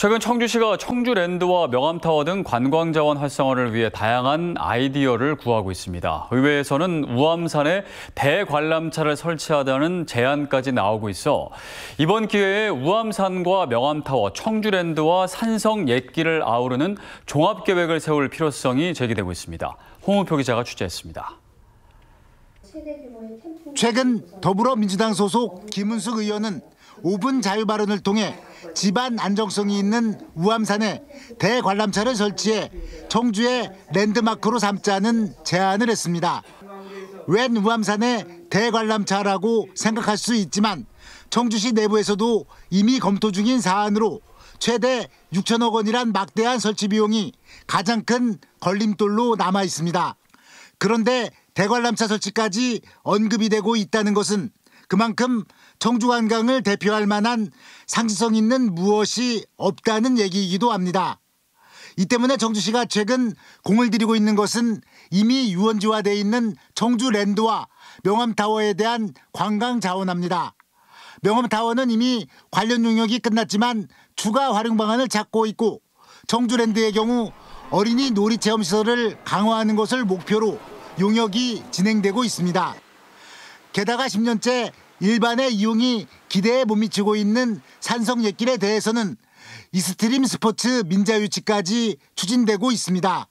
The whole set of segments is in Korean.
최근 청주시가 청주랜드와 명암타워 등 관광자원 활성화를 위해 다양한 아이디어를 구하고 있습니다. 의회에서는 우암산에 대관람차를 설치하자는 제안까지 나오고 있어 이번 기회에 우암산과 명암타워, 청주랜드와 산성 옛길을 아우르는 종합계획을 세울 필요성이 제기되고 있습니다. 홍우표 기자가 취재했습니다. 최근 더불어민주당 소속 김은숙 의원은 5분 자유 발언을 통해 집안 안정성이 있는 우암산에 대관람차를 설치해 청주의 랜드마크로 삼자는 제안을 했습니다. 웬 우암산에 대관람차라고 생각할 수 있지만 청주시 내부에서도 이미 검토 중인 사안으로 최대 6천억 원이란 막대한 설치 비용이 가장 큰 걸림돌로 남아 있습니다. 그런데 대관람차 설치까지 언급이 되고 있다는 것은 그만큼 청주관광을 대표할 만한 상징성 있는 무엇이 없다는 얘기이기도 합니다. 이 때문에 청주시가 최근 공을 들이고 있는 것은 이미 유원지화돼 있는 청주랜드와 명암타워에 대한 관광 자원합니다. 명암타워는 이미 관련 용역이 끝났지만 추가 활용 방안을 찾고 있고 청주랜드의 경우 어린이 놀이체험시설을 강화하는 것을 목표로 용역이 진행되고 있습니다. 게다가 10년째 일반의 이용이 기대에 못 미치고 있는 산성 옛길에 대해서는 이스트림 스포츠 민자 유치까지 추진되고 있습니다.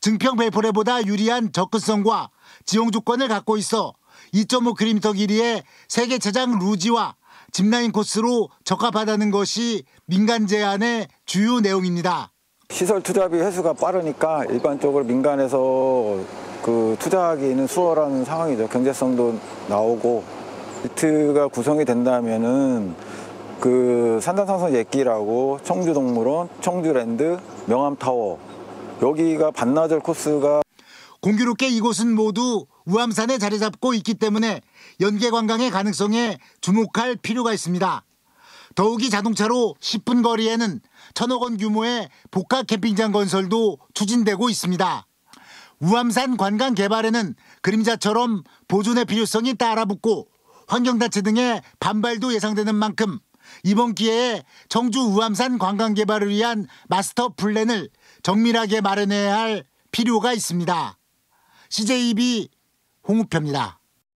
증평 벨포레보다 유리한 접근성과 지형 조건을 갖고 있어 2.5km 길이의 세계 최장 루지와 짚라인 코스로 적합하다는 것이 민간 제안의 주요 내용입니다. 시설 투자비 회수가 빠르니까 일반적으로 민간에서 그 투자하기는 수월한 상황이죠. 경제성도 나오고 리트가 구성이 된다면은 그 산단상선 예끼라고 청주동물원, 청주랜드, 명암타워 여기가 반나절 코스가 공교롭게 이곳은 모두 우암산에 자리 잡고 있기 때문에 연계 관광의 가능성에 주목할 필요가 있습니다. 더욱이 자동차로 10분 거리에는 천억 원 규모의 복합 캠핑장 건설도 추진되고 있습니다. 우암산 관광 개발에는 그림자처럼 보존의 필요성이 따라붙고 환경단체 등의 반발도 예상되는 만큼 이번 기회에 청주 우암산 관광 개발을 위한 마스터 플랜을 정밀하게 마련해야 할 필요가 있습니다. CJB 홍우표입니다.